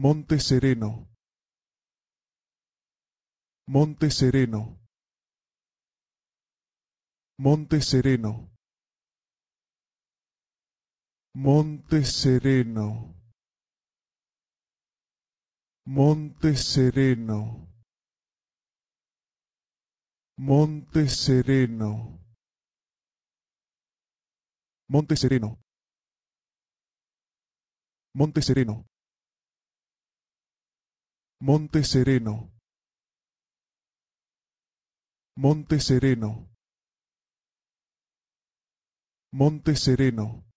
Monte Sereno. Monte Sereno. Monte Sereno. Monte Sereno. Monte Sereno. Monte Sereno. Monte Sereno. Monte Sereno. Monte Sereno. Monte Sereno. Monte Sereno.